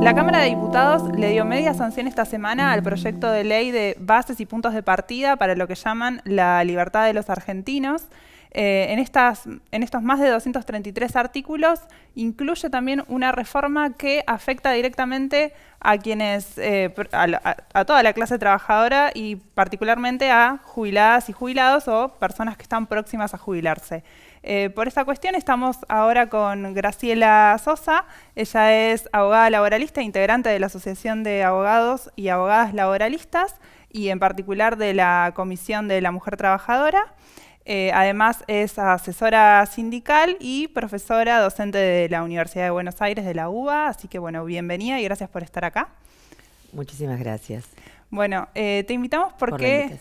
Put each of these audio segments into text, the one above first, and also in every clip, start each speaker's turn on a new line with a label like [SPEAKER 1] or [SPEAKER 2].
[SPEAKER 1] La Cámara de Diputados le dio media sanción esta semana al proyecto de ley de bases y puntos de partida para lo que llaman la libertad de los argentinos. Eh, en, estas, en estos más de 233 artículos incluye también una reforma que afecta directamente a quienes, eh, a toda la clase trabajadora y particularmente a jubiladas y jubilados o personas que están próximas a jubilarse. Eh, por esta cuestión estamos ahora con Graciela Sosa. Ella es abogada laboralista, integrante de la Asociación de Abogados y Abogadas Laboralistas y en particular de la Comisión de la Mujer Trabajadora. Eh, además es asesora sindical y profesora docente de la Universidad de Buenos Aires, de la UBA. Así que bueno, bienvenida y gracias por estar acá.
[SPEAKER 2] Muchísimas gracias.
[SPEAKER 1] Bueno, eh, te invitamos porque...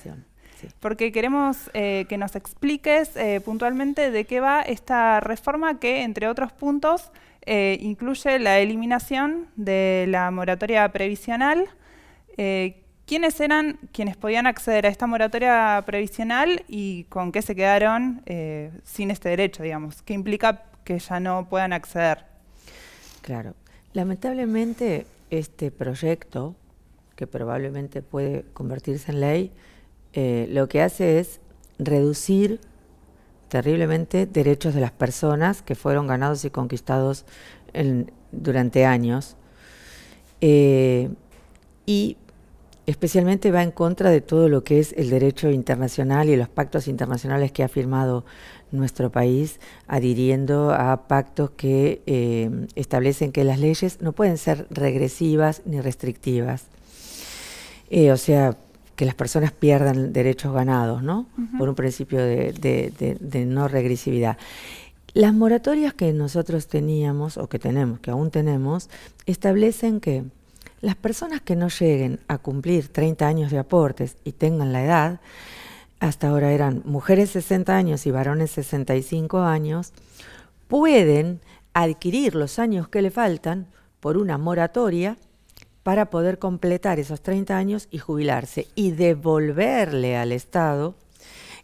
[SPEAKER 1] Porque queremos eh, que nos expliques eh, puntualmente de qué va esta reforma que, entre otros puntos, eh, incluye la eliminación de la moratoria previsional. ¿Quiénes eran quienes podían acceder a esta moratoria previsional y con qué se quedaron sin este derecho, digamos? ¿Qué implica que ya no puedan acceder?
[SPEAKER 2] Claro. Lamentablemente, este proyecto, que probablemente puede convertirse en ley, eh, lo que hace es reducir terriblemente derechos de las personas que fueron ganados y conquistados durante años. Eh, y especialmente va en contra de todo lo que es el derecho internacional y los pactos internacionales que ha firmado nuestro país, adhiriendo a pactos que eh, establecen que las leyes no pueden ser regresivas ni restrictivas. o sea, que las personas pierdan derechos ganados, ¿no? Por un principio de, de, no regresividad. Las moratorias que nosotros teníamos, o que tenemos, que aún tenemos, establecen que las personas que no lleguen a cumplir 30 años de aportes y tengan la edad, hasta ahora eran mujeres 60 años y varones 65 años, pueden adquirir los años que le faltan por una moratoria para poder completar esos 30 años y jubilarse y devolverle al Estado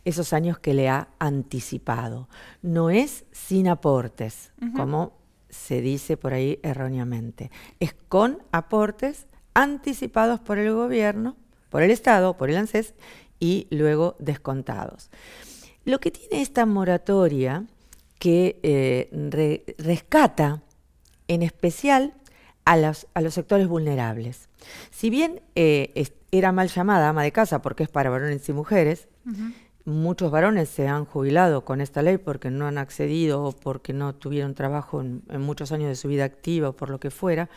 [SPEAKER 2] esos años que le ha anticipado. No es sin aportes, como se dice por ahí erróneamente. Es con aportes anticipados por el gobierno, por el Estado, por el ANSES y luego descontados. Lo que tiene esta moratoria que eh, rescata en especial a los, sectores vulnerables. Si bien eh, era mal llamada ama de casa porque es para varones y mujeres, muchos varones se han jubilado con esta ley porque no han accedido o porque no tuvieron trabajo en muchos años de su vida activa o por lo que fuera,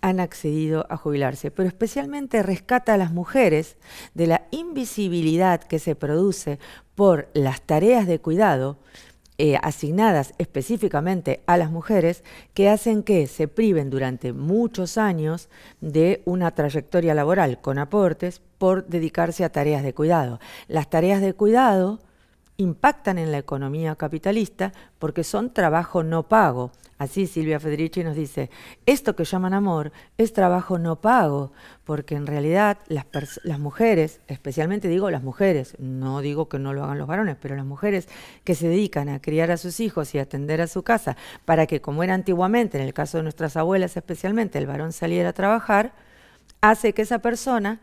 [SPEAKER 2] han accedido a jubilarse. Pero especialmente rescata a las mujeres de la invisibilidad que se produce por las tareas de cuidado eh, asignadas específicamente a las mujeres que hacen que se priven durante muchos años de una trayectoria laboral con aportes por dedicarse a tareas de cuidado. Las tareas de cuidado impactan en la economía capitalista porque son trabajo no pago. Así Silvia Federici nos dice, esto que llaman amor es trabajo no pago, porque en realidad las, mujeres, especialmente digo las mujeres, no digo que no lo hagan los varones, pero las mujeres que se dedican a criar a sus hijos y atender a su casa, para que como era antiguamente, en el caso de nuestras abuelas especialmente, el varón saliera a trabajar, hace que esa persona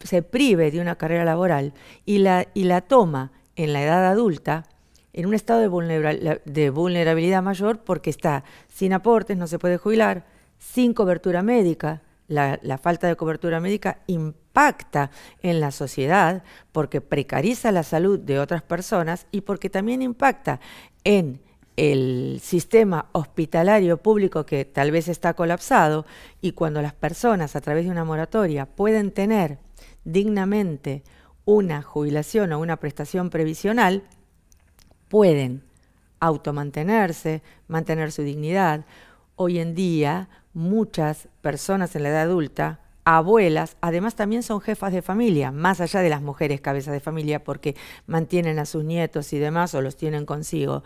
[SPEAKER 2] se prive de una carrera laboral y la, y la toma en la edad adulta en un estado de vulnerabilidad mayor porque está sin aportes, no se puede jubilar, sin cobertura médica. La, falta de cobertura médica impacta en la sociedad porque precariza la salud de otras personas y porque también impacta en el sistema hospitalario público que tal vez está colapsado y cuando las personas a través de una moratoria pueden tener dignamente una jubilación o una prestación previsional, pueden automantenerse, mantener su dignidad. Hoy en día, muchas personas en la edad adulta, abuelas, además también son jefas de familia, más allá de las mujeres cabezas de familia, porque mantienen a sus nietos y demás o los tienen consigo.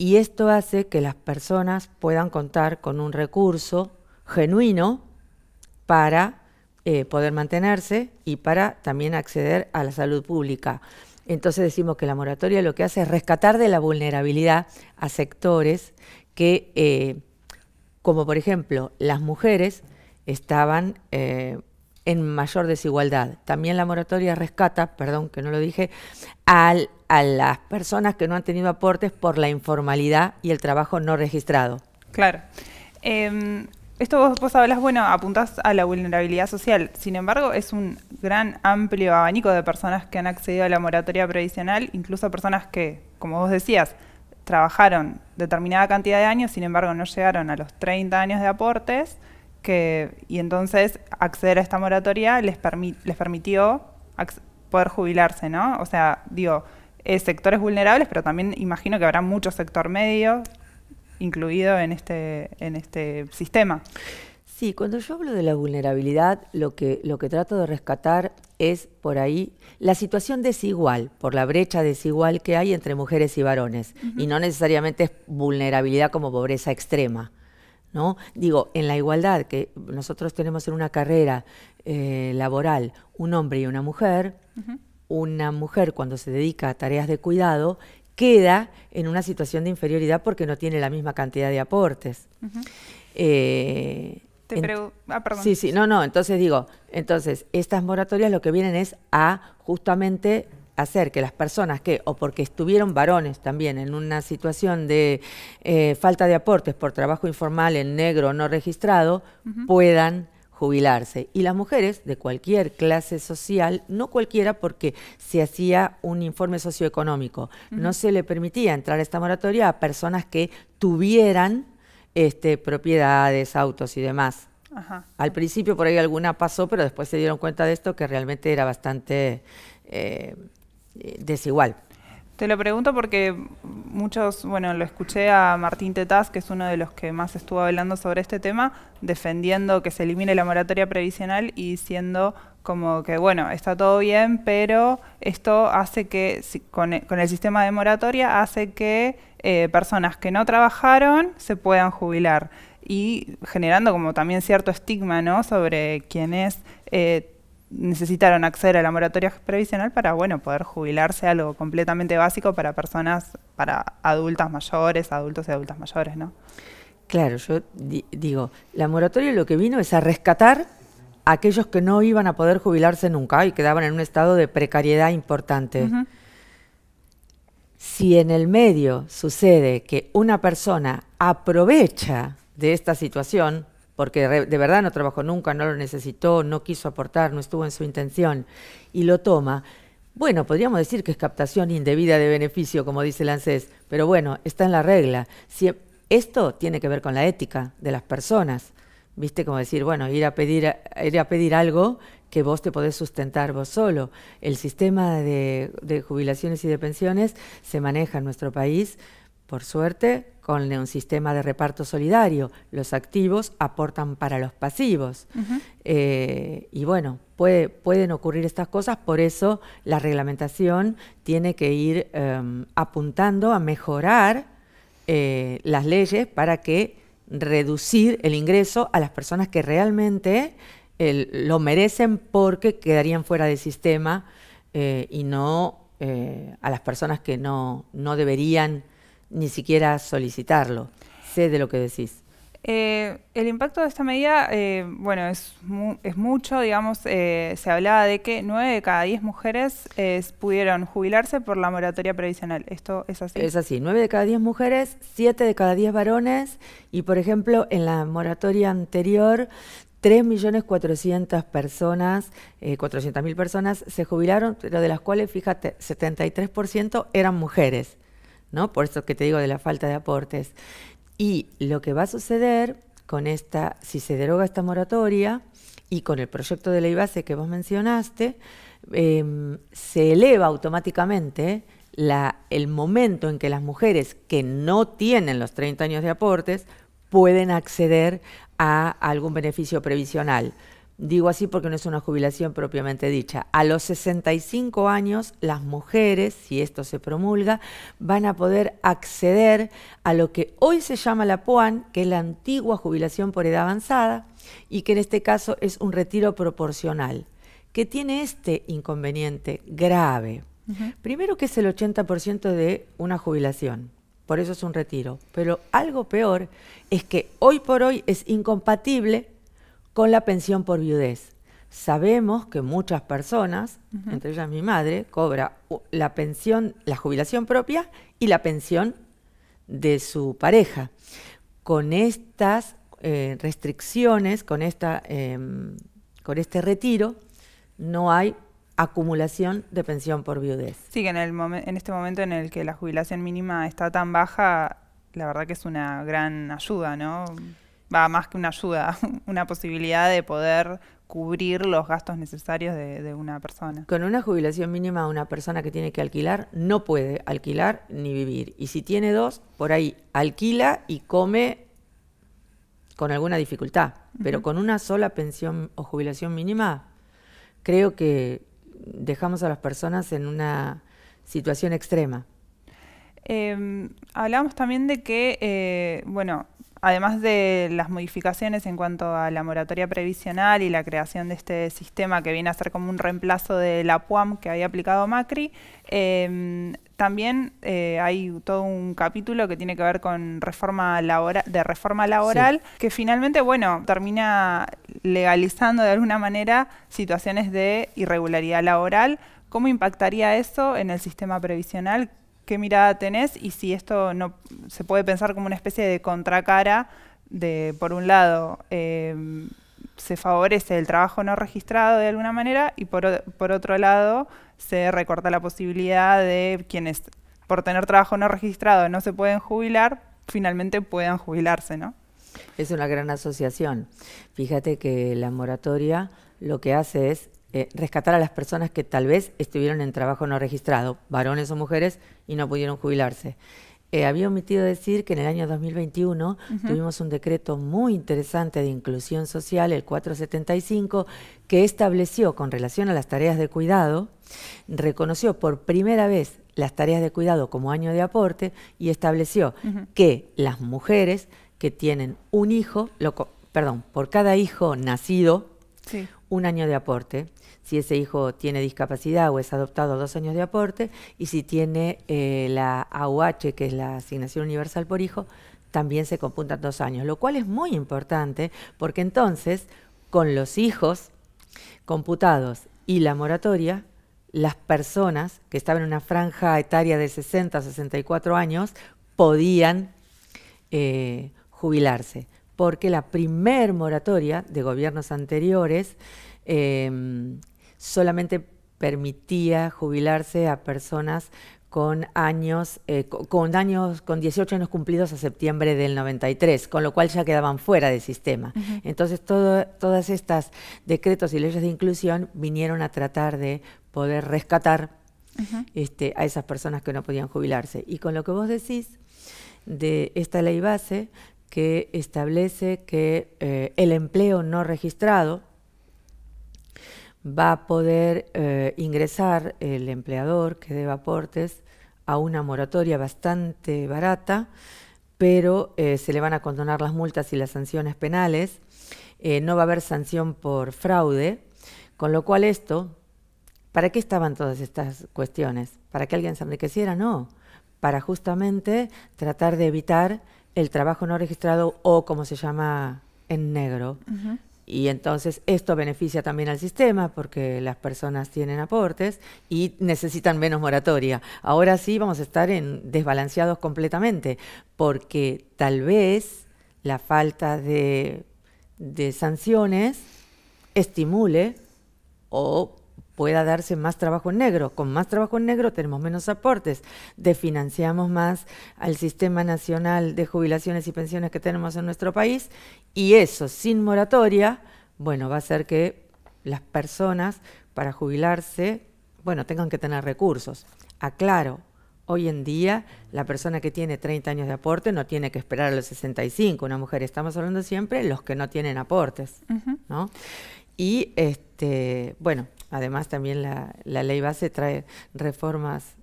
[SPEAKER 2] Y esto hace que las personas puedan contar con un recurso genuino para eh, poder mantenerse y para también acceder a la salud pública. Entonces decimos que la moratoria lo que hace es rescatar de la vulnerabilidad a sectores que, eh, como por ejemplo las mujeres, estaban eh, en mayor desigualdad. También la moratoria rescata, perdón que no lo dije, al, a las personas que no han tenido aportes por la informalidad y el trabajo no registrado.
[SPEAKER 1] Claro. Em, esto vos, vos hablas, bueno, apuntás a la vulnerabilidad social. Sin embargo, es un gran amplio abanico de personas que han accedido a la moratoria previsional, incluso personas que, como vos decías, trabajaron determinada cantidad de años, sin embargo, no llegaron a los 30 años de aportes, que, y entonces acceder a esta moratoria les, les permitió poder jubilarse, ¿no? O sea, digo, eh, sectores vulnerables, pero también imagino que habrá mucho sector medio incluido en este, en este sistema. Sí, cuando yo hablo de la
[SPEAKER 2] vulnerabilidad, lo que, lo que trato de rescatar es por ahí la situación desigual, por la brecha desigual que hay entre mujeres y varones. Y no necesariamente es vulnerabilidad como pobreza extrema. ¿no? Digo, en la igualdad que nosotros tenemos en una carrera eh, laboral un hombre y una mujer, una mujer cuando se dedica a tareas de cuidado queda en una situación de inferioridad porque no tiene la misma cantidad de aportes. Eh, ah, perdón. Sí, sí, no, no, entonces digo, entonces estas moratorias lo que vienen es a justamente hacer que las personas que, o porque estuvieron varones también en una situación de eh, falta de aportes por trabajo informal en negro no registrado, puedan jubilarse. Y las mujeres de cualquier clase social, no cualquiera porque se hacía un informe socioeconómico, no se le permitía entrar a esta moratoria a personas que tuvieran este, propiedades, autos y demás. Al principio por ahí alguna pasó, pero después se dieron cuenta de esto que realmente era bastante eh, eh, desigual.
[SPEAKER 1] Te lo pregunto porque muchos, bueno, lo escuché a Martín Tetaz, que es uno de los que más estuvo hablando sobre este tema, defendiendo que se elimine la moratoria previsional y diciendo como que, bueno, está todo bien, pero esto hace que, con el sistema de moratoria, hace que eh, personas que no trabajaron se puedan jubilar y generando como también cierto estigma, ¿no?, sobre quienes... Eh, necesitaron acceder a la moratoria previsional para bueno poder jubilarse algo completamente básico para personas para adultas mayores adultos y adultas mayores no
[SPEAKER 2] claro yo digo la moratoria lo que vino es a rescatar a aquellos que no iban a poder jubilarse nunca y quedaban en un estado de precariedad importante si en el medio sucede que una persona aprovecha de esta situación porque de verdad no trabajó nunca, no lo necesitó, no quiso aportar, no estuvo en su intención, y lo toma. Bueno, podríamos decir que es captación indebida de beneficio, como dice el ANSES, pero bueno, está en la regla. Si e, esto tiene que ver con la ética de las personas. ¿Viste? Como decir, bueno, ir a pedir, ir a pedir algo que vos te podés sustentar vos solo. El sistema de jubilaciones y de pensiones se maneja en nuestro país, por suerte, con un sistema de reparto solidario. Los activos aportan para los pasivos. Eh, y bueno, pueden ocurrir estas cosas, por eso la reglamentación tiene que ir em, apuntando a mejorar eh, las leyes para que reducir el ingreso a las personas que realmente lo merecen porque quedarían fuera del sistema eh, y no a las personas que no, no deberían ni siquiera solicitarlo. Sé de lo que decís.
[SPEAKER 1] Eh, el impacto de esta medida, eh, bueno, es, mucho, digamos, eh, se hablaba de que 9 de cada 10 mujeres pudieron jubilarse por la moratoria previsional. ¿Esto es así? Es así,
[SPEAKER 2] 9 de cada 10 mujeres, 7 de cada 10 varones y, por ejemplo, en la moratoria anterior... 3.400.000 personas, 400.000 personas se jubilaron, pero de las cuales, fíjate, 73% eran mujeres. Por eso que te digo de la falta de aportes. Y lo que va a suceder con esta, si se deroga esta moratoria y con el proyecto de ley base que vos mencionaste, em, se eleva automáticamente el momento en que las mujeres que no tienen los 30 años de aportes pueden acceder a algún beneficio previsional digo así porque no es una jubilación propiamente dicha, a los 65 años las mujeres, si esto se promulga, van a poder acceder a lo que hoy se llama la POAN, que es la antigua jubilación por edad avanzada, y que en este caso es un retiro proporcional, que tiene este inconveniente grave. Primero que es el 80% de una jubilación por eso es un retiro. Pero algo peor es que hoy por hoy es incompatible con la pensión por viudez. Sabemos que muchas personas, entre ellas mi madre, cobra la pensión, la jubilación propia y la pensión de su pareja. Con estas eh, restricciones, con, esta, em, con este retiro, no hay acumulación de pensión por viudez.
[SPEAKER 1] Sí, que en, el en este momento en el que la jubilación mínima está tan baja, la verdad que es una gran ayuda, ¿no? va más que una ayuda, una posibilidad de poder cubrir los gastos necesarios de, una persona.
[SPEAKER 2] Con una jubilación mínima una persona que tiene que alquilar no puede alquilar ni vivir. Y si tiene dos, por ahí alquila y come con alguna dificultad. Pero con una sola pensión o jubilación mínima, creo que dejamos a las personas en una situación extrema.
[SPEAKER 1] Em, hablamos también de que, eh, bueno, Además de las modificaciones en cuanto a la moratoria previsional y la creación de este sistema que viene a ser como un reemplazo de la PUAM que había aplicado Macri, em, también eh, hay todo un capítulo que tiene que ver con reforma laboral, de reforma laboral, que finalmente, bueno, termina legalizando de alguna manera situaciones de irregularidad laboral. ¿Cómo impactaría eso en el sistema previsional? qué mirada tenés y si esto no se puede pensar como una especie de contracara de, por un lado, em, se favorece el trabajo no registrado de alguna manera y por, por otro lado se recorta la posibilidad de quienes por tener trabajo no registrado no se pueden jubilar, finalmente puedan jubilarse, ¿no? Es una gran asociación.
[SPEAKER 2] Fíjate que la moratoria lo que hace es eh, rescatar a las personas que tal vez estuvieron en trabajo no registrado, varones o mujeres, y no pudieron jubilarse. Eh, había omitido decir que en el año 2021 tuvimos un decreto muy interesante de inclusión social, el 475, que estableció con relación a las tareas de cuidado, reconoció por primera vez las tareas de cuidado como año de aporte y estableció que las mujeres que tienen un hijo, perdón, por cada hijo nacido un año de aporte. Si ese hijo tiene discapacidad o es adoptado, dos años de aporte. Y si tiene eh, la AUH, que es la Asignación Universal por Hijo, también se computan dos años, lo cual es muy importante porque entonces con los hijos computados y la moratoria, las personas que estaban en una franja etaria de 60 a 64 años podían eh, jubilarse porque la primer moratoria de gobiernos anteriores em, solamente permitía jubilarse a personas con años, eh, con años, con 18 años cumplidos a septiembre del 93, con lo cual ya quedaban fuera del sistema. Entonces, todo, todas estas decretos y leyes de inclusión vinieron a tratar de poder rescatar este, a esas personas que no podían jubilarse. Y con lo que vos decís de esta ley base, que establece que eh, el empleo no registrado va a poder eh, ingresar el empleador que deba aportes a una moratoria bastante barata, pero eh, se le van a condonar las multas y las sanciones penales, no va a haber sanción por fraude, con lo cual esto, ¿para qué estaban todas estas cuestiones? ¿Para que alguien se enriqueciera? No, para justamente tratar de evitar el trabajo no registrado o como se llama en negro. Y entonces esto beneficia también al sistema porque las personas tienen aportes y necesitan menos moratoria. Ahora sí vamos a estar en desbalanceados completamente porque tal vez la falta de, de sanciones estimule o pueda darse más trabajo en negro. Con más trabajo en negro tenemos menos aportes, definanciamos más al sistema nacional de jubilaciones y pensiones que tenemos en nuestro país y eso sin moratoria, bueno, va a hacer que las personas para jubilarse, bueno, tengan que tener recursos. Aclaro, Hoy en día, la persona que tiene 30 años de aporte no tiene que esperar a los 65. Una mujer, estamos hablando siempre los que no tienen aportes, ¿no? Y, este, bueno, Además, también la, ley base trae reformas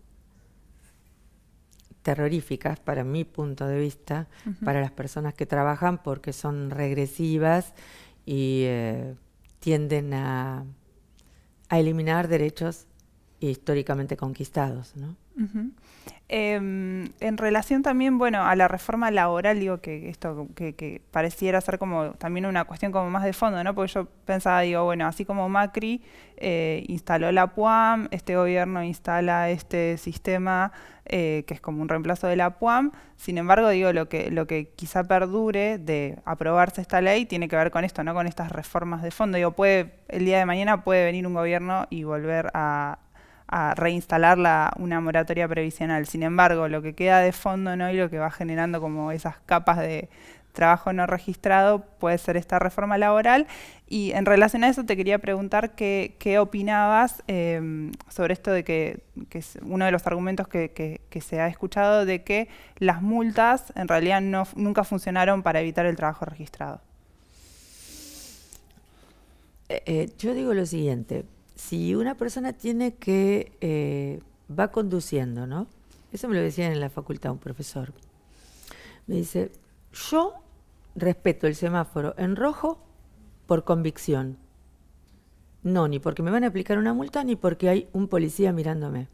[SPEAKER 2] terroríficas para mi punto de vista, para las personas que trabajan, porque son regresivas y eh, tienden a, eliminar derechos históricamente conquistados. ¿no?
[SPEAKER 1] Em, en relación también, bueno, a la reforma laboral, digo que esto que, pareciera ser como también una cuestión como más de fondo, ¿no? Porque yo pensaba, digo, bueno, así como Macri eh, instaló la PUAM, este gobierno instala este sistema eh, que es como un reemplazo de la PUAM, sin embargo, digo, lo que, lo que quizá perdure de aprobarse esta ley tiene que ver con esto, ¿no? Con estas reformas de fondo. Digo, puede, el día de mañana puede venir un gobierno y volver a a reinstalar una moratoria previsional. Sin embargo, lo que queda de fondo ¿no? y lo que va generando como esas capas de trabajo no registrado puede ser esta reforma laboral. Y en relación a eso te quería preguntar qué, opinabas em, sobre esto de que, es uno de los argumentos que, se ha escuchado de que las multas en realidad no, nunca funcionaron para evitar el trabajo registrado.
[SPEAKER 2] Eh, eh, yo digo lo siguiente, si una persona tiene que, eh, va conduciendo, ¿no? Eso me lo decía en la facultad un profesor. Me dice, yo respeto el semáforo en rojo por convicción. No, ni porque me van a aplicar una multa, ni porque hay un policía mirándome.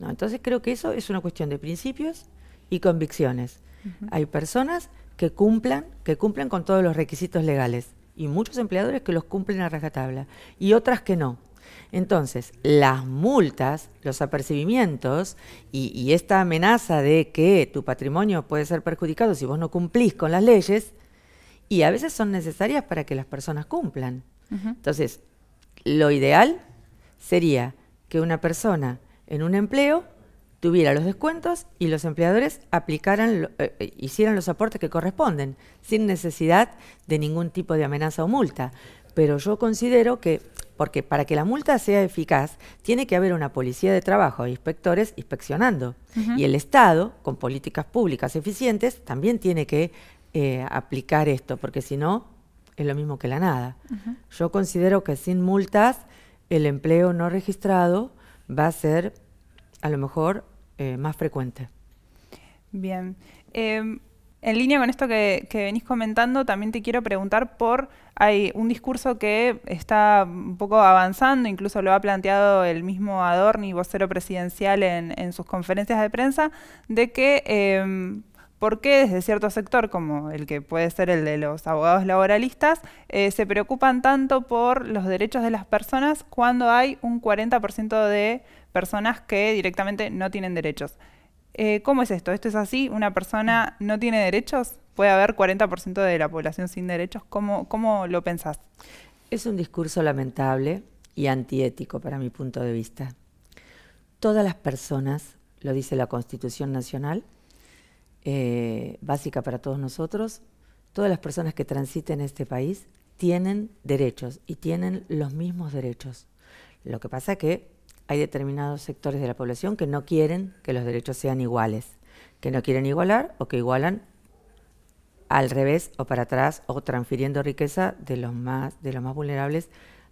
[SPEAKER 2] entonces creo que eso es una cuestión de principios y convicciones. Hay personas que cumplan, que cumplen con todos los requisitos legales y muchos empleadores que los cumplen a rajatabla y otras que no. Entonces, las multas, los apercibimientos y, esta amenaza de que tu patrimonio puede ser perjudicado si vos no cumplís con las leyes, y a veces son necesarias para que las personas cumplan. Entonces, lo ideal sería que una persona en un empleo tuviera los descuentos y los empleadores aplicaran, eh, eh, hicieran los aportes que corresponden, sin necesidad de ningún tipo de amenaza o multa. Pero yo considero que, porque para que la multa sea eficaz, tiene que haber una policía de trabajo e inspectores inspeccionando. Y el Estado, con políticas públicas eficientes, también tiene que eh, aplicar esto, porque si no, es lo mismo que la nada. Yo considero que sin multas, el empleo no registrado va a ser a lo mejor eh, más frecuente.
[SPEAKER 1] Bien. Em, en línea con esto que, venís comentando, también te quiero preguntar por, hay un discurso que está un poco avanzando, incluso lo ha planteado el mismo y vocero presidencial en, en sus conferencias de prensa, de que em, ¿Por qué desde cierto sector, como el que puede ser el de los abogados laboralistas, eh, se preocupan tanto por los derechos de las personas cuando hay un 40% de personas que directamente no tienen derechos? Eh, ¿Cómo es esto? ¿Esto es así? ¿Una persona no tiene derechos? ¿Puede haber 40% de la población sin derechos? ¿Cómo, ¿Cómo lo pensás? Es un discurso lamentable y antiético para mi
[SPEAKER 2] punto de vista. Todas las personas, lo dice la Constitución Nacional, eh, básica para todos nosotros, todas las personas que transiten este país tienen derechos y tienen los mismos derechos. Lo que pasa es que hay determinados sectores de la población que no quieren que los derechos sean iguales, que no quieren igualar o que igualan al revés o para atrás o transfiriendo riqueza de los más, de los más vulnerables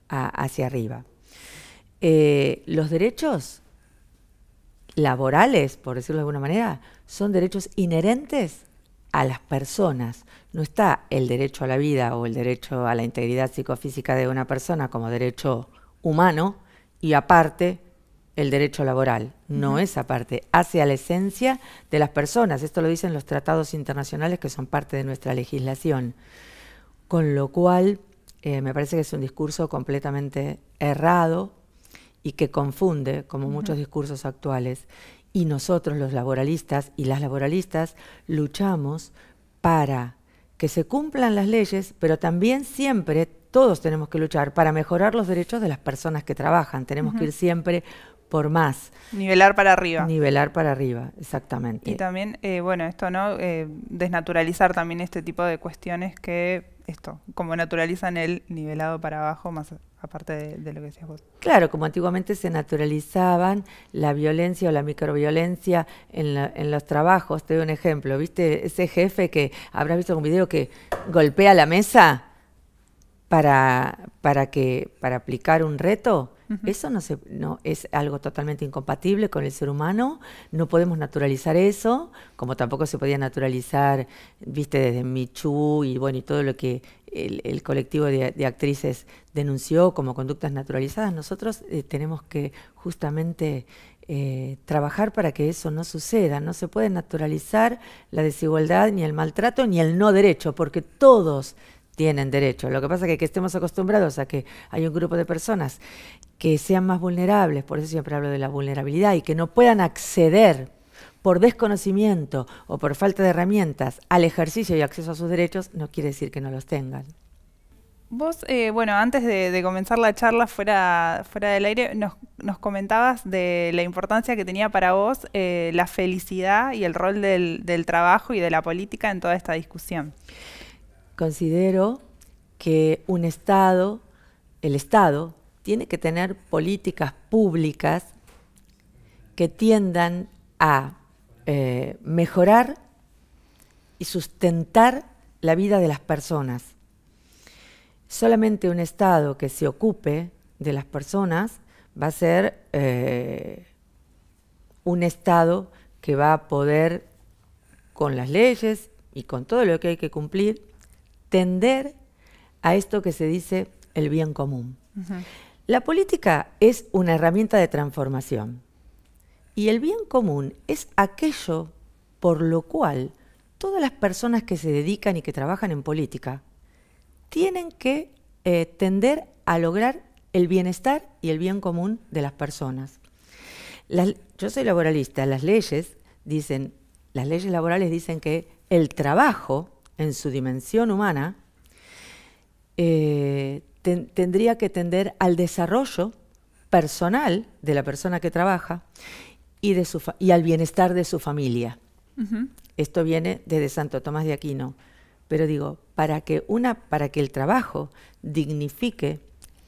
[SPEAKER 2] hacia arriba. Eh, los derechos laborales, por decirlo de alguna manera, son derechos inherentes a las personas. No está el derecho a la vida o el derecho a la integridad psicofísica de una persona como derecho humano y aparte el derecho laboral. No es aparte, hace a la esencia de las personas. Esto lo dicen los tratados internacionales que son parte de nuestra legislación. Con lo cual, eh, me parece que es un discurso completamente errado y que confunde, como muchos discursos actuales. Y nosotros los laboralistas y las laboralistas luchamos para que se cumplan las leyes, pero también siempre todos tenemos que luchar para mejorar los derechos de las personas que trabajan. Tenemos que ir siempre por más.
[SPEAKER 1] Nivelar para arriba.
[SPEAKER 2] Nivelar para arriba, exactamente. Y
[SPEAKER 1] también, eh, bueno, esto, ¿no? Eh, desnaturalizar también este tipo de cuestiones que, esto, como naturalizan el nivelado para abajo, más aparte de, lo que decías vos.
[SPEAKER 2] Claro, como antiguamente se naturalizaban la violencia o la microviolencia en, en los trabajos. Te doy un ejemplo, ¿viste? Ese jefe que habrás visto un video que golpea la mesa para, para, que, para aplicar un reto eso no, es algo totalmente incompatible con el ser humano, no podemos naturalizar eso, como tampoco se podía naturalizar, viste, desde Michu y bueno, y todo lo que el, colectivo de, actrices denunció como conductas naturalizadas. Nosotros eh, tenemos que justamente eh, trabajar para que eso no suceda. No se puede naturalizar la desigualdad, ni el maltrato, ni el no derecho, porque todos tienen derecho. Lo que pasa es que, estemos acostumbrados a que hay un grupo de personas que sean más vulnerables, por eso siempre hablo de la vulnerabilidad, y que no puedan acceder por desconocimiento o por falta de herramientas al ejercicio y acceso a sus derechos, no quiere decir que no los tengan.
[SPEAKER 1] Vos, eh, bueno, antes de, comenzar la charla fuera, fuera del aire, nos, comentabas de la importancia que tenía para vos eh, la felicidad y el rol del, del trabajo y de la política en toda esta discusión.
[SPEAKER 2] Considero que un Estado, el Estado, tiene que tener políticas públicas que tiendan a eh, mejorar y sustentar la vida de las personas. Solamente un Estado que se ocupe de las personas va a ser eh, un Estado que va a poder, con las leyes y con todo lo que hay que cumplir, tender a esto que se dice el bien común. La política es una herramienta de transformación y el bien común es aquello por lo cual todas las personas que se dedican y que trabajan en política tienen que eh, tender a lograr el bienestar y el bien común de las personas. yo soy laboralista, las leyes dicen, las leyes laborales dicen que el trabajo en su dimensión humana, eh, tendría que tender al desarrollo personal de la persona que trabaja y, al bienestar de su familia. Esto viene desde Santo Tomás de Aquino. Pero digo, para que, una, para que el trabajo dignifique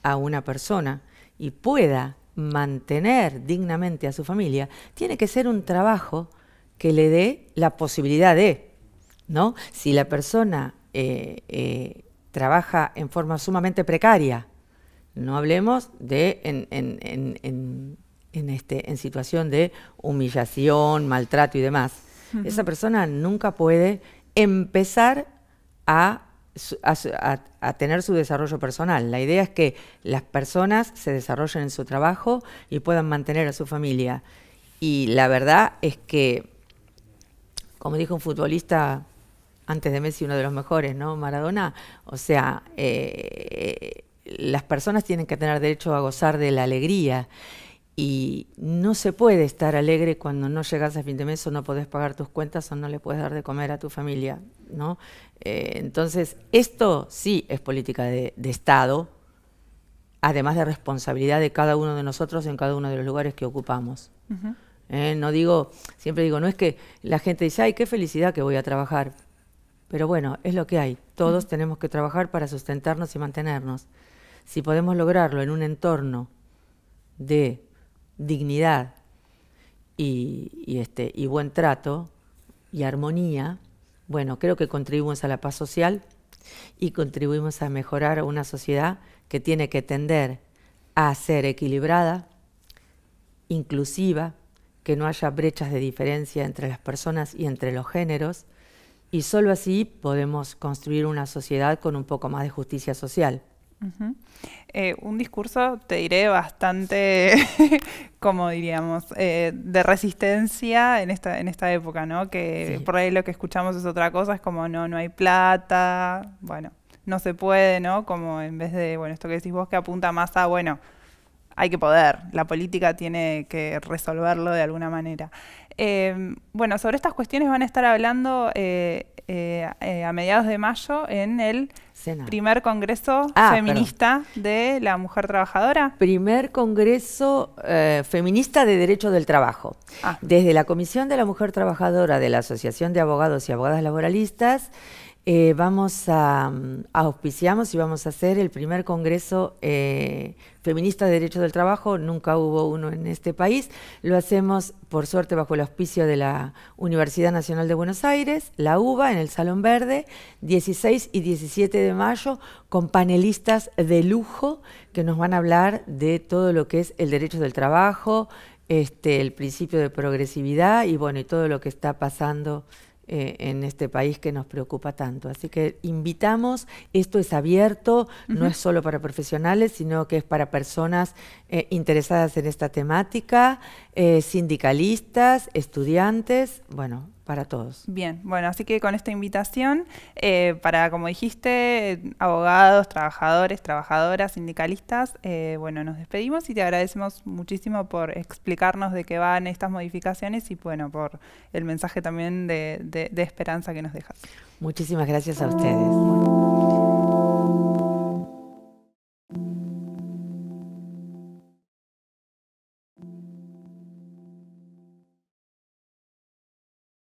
[SPEAKER 2] a una persona y pueda mantener dignamente a su familia, tiene que ser un trabajo que le dé la posibilidad de, si la persona eh, eh, trabaja en forma sumamente precaria, no hablemos de en, este, situación de humillación, maltrato y demás, esa persona nunca puede empezar a, tener su desarrollo personal. La idea es que las personas se desarrollen en su trabajo y puedan mantener a su familia. Y la verdad es que, como dijo un futbolista antes de Messi uno de los mejores, ¿no? Maradona. O sea, eh, las personas tienen que tener derecho a gozar de la alegría. Y no se puede estar alegre cuando no llegas a fin de mes o no podés pagar tus cuentas o no le puedes dar de comer a tu familia, ¿no? Eh, entonces, esto sí es política de, Estado, además de responsabilidad de cada uno de nosotros en cada uno de los lugares que ocupamos. Eh, no digo, siempre digo, no es que la gente dice, ay, qué felicidad que voy a trabajar. Pero bueno, es lo que hay. Todos tenemos que trabajar para sustentarnos y mantenernos. Si podemos lograrlo en un entorno de dignidad y, y este, buen trato y armonía, bueno, creo que contribuimos a la paz social y contribuimos a mejorar una sociedad que tiene que tender a ser equilibrada, inclusiva, que no haya brechas de diferencia entre las personas y entre los géneros, y solo así podemos construir una sociedad con un poco más de justicia social.
[SPEAKER 1] Eh, un discurso, te diré, bastante, como diríamos, eh, de resistencia en esta, en esta época, ¿no? Que por ahí lo que escuchamos es otra cosa, es como no, no hay plata, bueno, no se puede, ¿no? Como en vez de, bueno, esto que decís vos que apunta más a, bueno, hay que poder, la política tiene que resolverlo de alguna manera. Em, bueno, sobre estas cuestiones van a estar hablando eh, eh, a mediados de mayo en el primer Congreso ah, Feminista de la Mujer Trabajadora.
[SPEAKER 2] Primer Congreso eh, Feminista de Derecho del Trabajo. Ah. Desde la Comisión de la Mujer Trabajadora de la Asociación de Abogados y Abogadas Laboralistas eh, vamos mm, a, auspiciamos y vamos a hacer el primer congreso eh, feminista de derechos del trabajo. Nunca hubo uno en este país. Lo hacemos, por suerte, bajo el auspicio de la Universidad Nacional de Buenos Aires, la UBA, en el Salón Verde, 16 y 17 de mayo, con panelistas de lujo que nos van a hablar de todo lo que es el derecho del trabajo, este, el principio de progresividad y bueno, y todo lo que está pasando eh, en este país que nos preocupa tanto. Así que invitamos, esto es abierto, no es solo para profesionales, sino que es para personas eh, interesadas en esta temática, eh, sindicalistas, estudiantes, bueno, para todos.
[SPEAKER 1] Bien, bueno, así que con esta invitación, eh, para, como dijiste, abogados, trabajadores, trabajadoras, sindicalistas, eh, bueno, nos despedimos y te agradecemos muchísimo por explicarnos de qué van estas modificaciones y, bueno, por el mensaje también de esperanza que nos dejas.
[SPEAKER 2] Muchísimas gracias a ustedes.